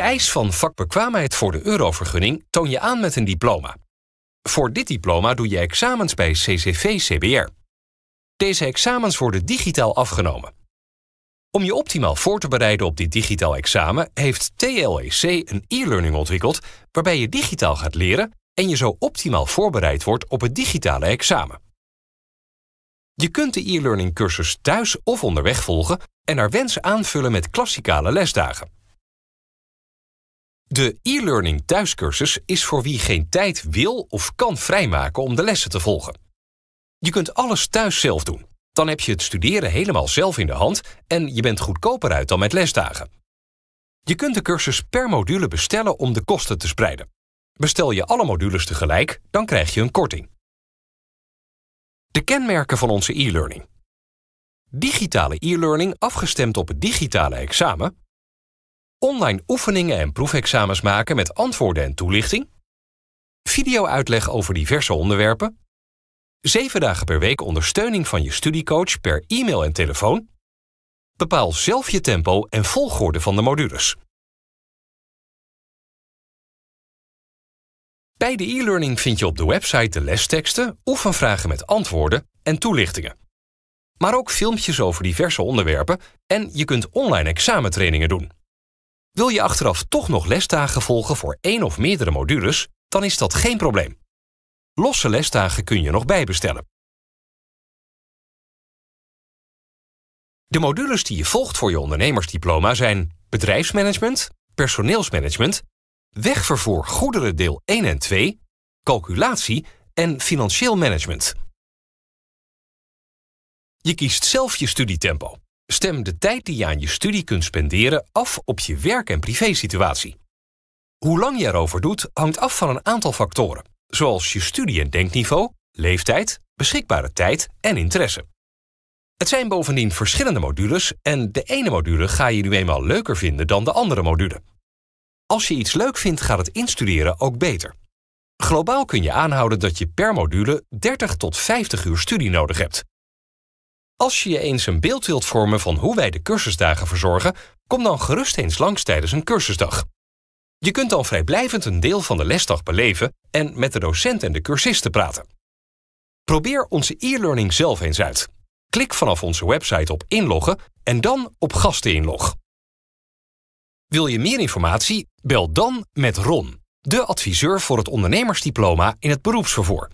De eis van vakbekwaamheid voor de eurovergunning toon je aan met een diploma. Voor dit diploma doe je examens bij CCV-CBR. Deze examens worden digitaal afgenomen. Om je optimaal voor te bereiden op dit digitaal examen heeft TLEC een e-learning ontwikkeld waarbij je digitaal gaat leren en je zo optimaal voorbereid wordt op het digitale examen. Je kunt de e-learning cursus thuis of onderweg volgen en naar wens aanvullen met klassikale lesdagen. De e-learning thuiscursus is voor wie geen tijd wil of kan vrijmaken om de lessen te volgen. Je kunt alles thuis zelf doen. Dan heb je het studeren helemaal zelf in de hand en je bent goedkoper uit dan met lesdagen. Je kunt de cursus per module bestellen om de kosten te spreiden. Bestel je alle modules tegelijk, dan krijg je een korting. De kenmerken van onze e-learning. Digitale e-learning afgestemd op het digitale examen online oefeningen en proefexamens maken met antwoorden en toelichting, video-uitleg over diverse onderwerpen, 7 dagen per week ondersteuning van je studiecoach per e-mail en telefoon, bepaal zelf je tempo en volgorde van de modules. Bij de e-learning vind je op de website de lesteksten, oefenvragen met antwoorden en toelichtingen. Maar ook filmpjes over diverse onderwerpen en je kunt online examentrainingen doen. Wil je achteraf toch nog lesdagen volgen voor één of meerdere modules, dan is dat geen probleem. Losse lesdagen kun je nog bijbestellen. De modules die je volgt voor je ondernemersdiploma zijn bedrijfsmanagement, personeelsmanagement, wegvervoer goederen deel 1 en 2, calculatie en financieel management. Je kiest zelf je studietempo. Stem de tijd die je aan je studie kunt spenderen af op je werk- en privésituatie. Hoe lang je erover doet hangt af van een aantal factoren, zoals je studie- en denkniveau, leeftijd, beschikbare tijd en interesse. Het zijn bovendien verschillende modules en de ene module ga je nu eenmaal leuker vinden dan de andere module. Als je iets leuk vindt, gaat het instuderen ook beter. Globaal kun je aanhouden dat je per module 30 tot 50 uur studie nodig hebt, als je je eens een beeld wilt vormen van hoe wij de cursusdagen verzorgen, kom dan gerust eens langs tijdens een cursusdag. Je kunt dan vrijblijvend een deel van de lesdag beleven en met de docent en de cursisten praten. Probeer onze e-learning zelf eens uit. Klik vanaf onze website op inloggen en dan op gasteninlog. Wil je meer informatie? Bel dan met Ron, de adviseur voor het ondernemersdiploma in het beroepsvervoer.